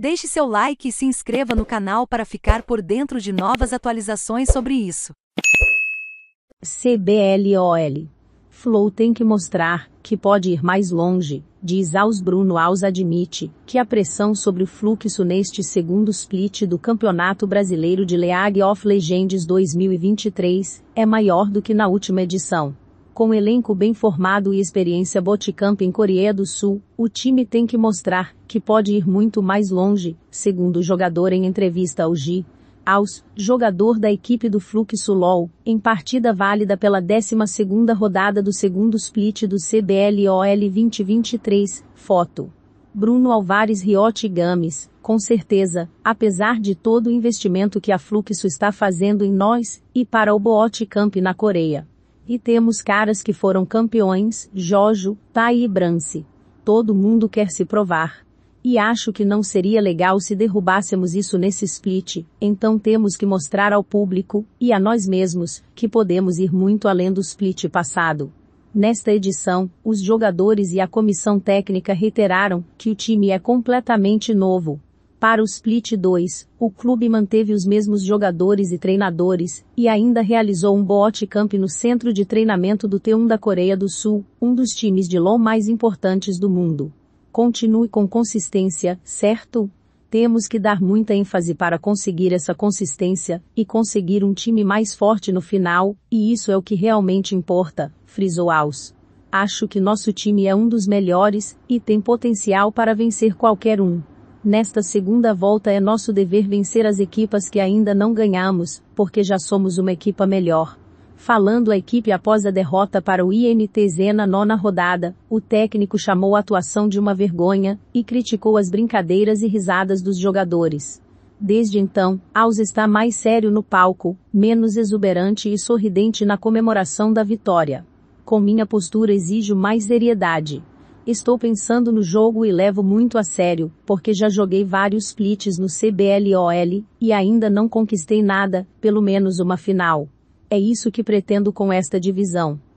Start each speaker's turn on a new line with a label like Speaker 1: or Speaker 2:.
Speaker 1: Deixe seu like e se inscreva no canal para ficar por dentro de novas atualizações sobre isso. CBLOL. Flow tem que mostrar que pode ir mais longe, diz Aus Bruno Aus admite que a pressão sobre o fluxo neste segundo split do Campeonato Brasileiro de League of Legends 2023 é maior do que na última edição. Com elenco bem formado e experiência Boticamp em Coreia do Sul, o time tem que mostrar que pode ir muito mais longe, segundo o jogador em entrevista ao G. Aus, jogador da equipe do Fluxo LOL, em partida válida pela 12ª rodada do segundo split do CBLOL 2023, foto. Bruno Alvares Riotti Games, com certeza, apesar de todo o investimento que a Fluxo está fazendo em nós, e para o Boot Camp na Coreia. E temos caras que foram campeões, Jojo, Tai e Brance. Todo mundo quer se provar. E acho que não seria legal se derrubássemos isso nesse split, então temos que mostrar ao público, e a nós mesmos, que podemos ir muito além do split passado. Nesta edição, os jogadores e a comissão técnica reiteraram que o time é completamente novo, para o Split 2, o clube manteve os mesmos jogadores e treinadores, e ainda realizou um boot camp no centro de treinamento do T1 da Coreia do Sul, um dos times de LoL mais importantes do mundo. Continue com consistência, certo? Temos que dar muita ênfase para conseguir essa consistência, e conseguir um time mais forte no final, e isso é o que realmente importa, frisou Aus. Acho que nosso time é um dos melhores, e tem potencial para vencer qualquer um. Nesta segunda volta é nosso dever vencer as equipas que ainda não ganhamos, porque já somos uma equipa melhor. Falando a equipe após a derrota para o INTZ na nona rodada, o técnico chamou a atuação de uma vergonha e criticou as brincadeiras e risadas dos jogadores. Desde então, Aus está mais sério no palco, menos exuberante e sorridente na comemoração da vitória. Com minha postura exijo mais seriedade. Estou pensando no jogo e levo muito a sério, porque já joguei vários splits no CBLOL, e ainda não conquistei nada, pelo menos uma final. É isso que pretendo com esta divisão.